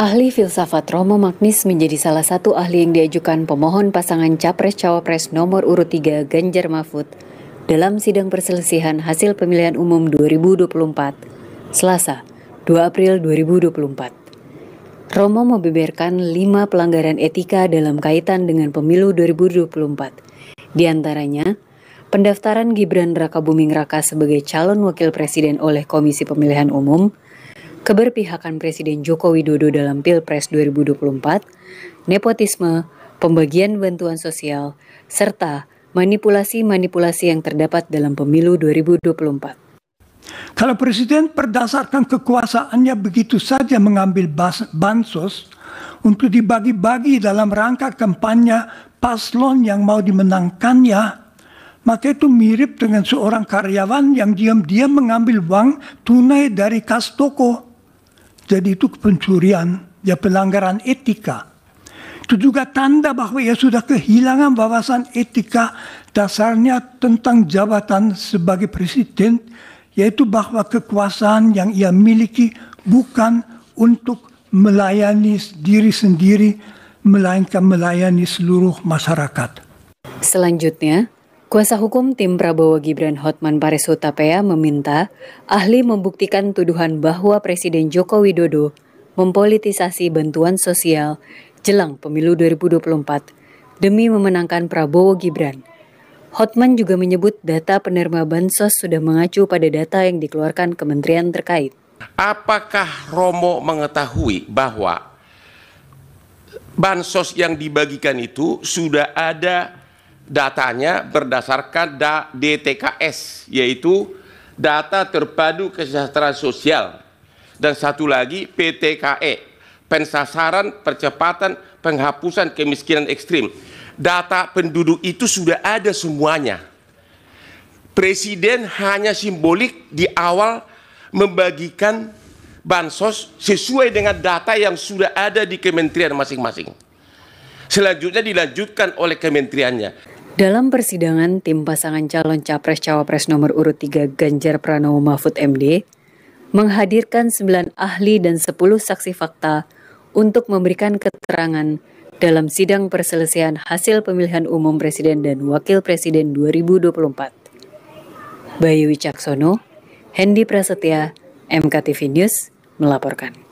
Ahli filsafat Romo Magnis menjadi salah satu ahli yang diajukan pemohon pasangan Capres-Cawapres nomor urut 3 Ganjar Mahfud dalam sidang perselisihan hasil pemilihan umum 2024, Selasa 2 April 2024. Romo membeberkan lima pelanggaran etika dalam kaitan dengan pemilu 2024, Di antaranya, pendaftaran Gibran Raka Buming Raka sebagai calon wakil presiden oleh Komisi Pemilihan Umum, keberpihakan Presiden Joko Widodo dalam Pilpres 2024, nepotisme, pembagian bantuan sosial, serta manipulasi-manipulasi yang terdapat dalam pemilu 2024. Kalau presiden berdasarkan kekuasaannya begitu saja mengambil bansos untuk dibagi-bagi dalam rangka kampanye paslon yang mau dimenangkannya, maka itu mirip dengan seorang karyawan yang diam-diam mengambil uang tunai dari kas toko jadi itu pencurian, ya pelanggaran etika. Itu juga tanda bahwa ia sudah kehilangan wawasan etika dasarnya tentang jabatan sebagai presiden, yaitu bahwa kekuasaan yang ia miliki bukan untuk melayani diri sendiri, melainkan melayani seluruh masyarakat. Selanjutnya, Kuasa hukum tim Prabowo Gibran Hotman Paris Hutapea meminta ahli membuktikan tuduhan bahwa Presiden Joko Widodo mempolitisasi bantuan sosial jelang pemilu 2024 demi memenangkan Prabowo Gibran. Hotman juga menyebut data penerima bansos sudah mengacu pada data yang dikeluarkan kementerian terkait. Apakah Romo mengetahui bahwa bansos yang dibagikan itu sudah ada datanya berdasarkan da DTKS, yaitu Data Terpadu Kesejahteraan Sosial, dan satu lagi PTKE, Pensasaran Percepatan Penghapusan Kemiskinan Ekstrim. Data penduduk itu sudah ada semuanya. Presiden hanya simbolik di awal membagikan bansos sesuai dengan data yang sudah ada di kementerian masing-masing. Selanjutnya dilanjutkan oleh kementeriannya. Dalam persidangan tim pasangan calon Capres-Cawapres nomor urut 3 Ganjar Pranowo Mahfud MD menghadirkan 9 ahli dan 10 saksi fakta untuk memberikan keterangan dalam sidang perselesaian hasil pemilihan umum Presiden dan Wakil Presiden 2024. Bayu Wicaksono, Hendi Prasetya, MKTV News melaporkan.